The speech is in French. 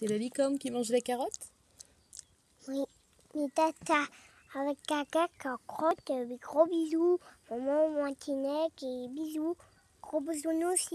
C'est la licorne qui mange les carottes Oui. Euh, mais tata, avec caca, carotte, gros bisous. Maman, tinec, et bisous. Gros bisous nous aussi.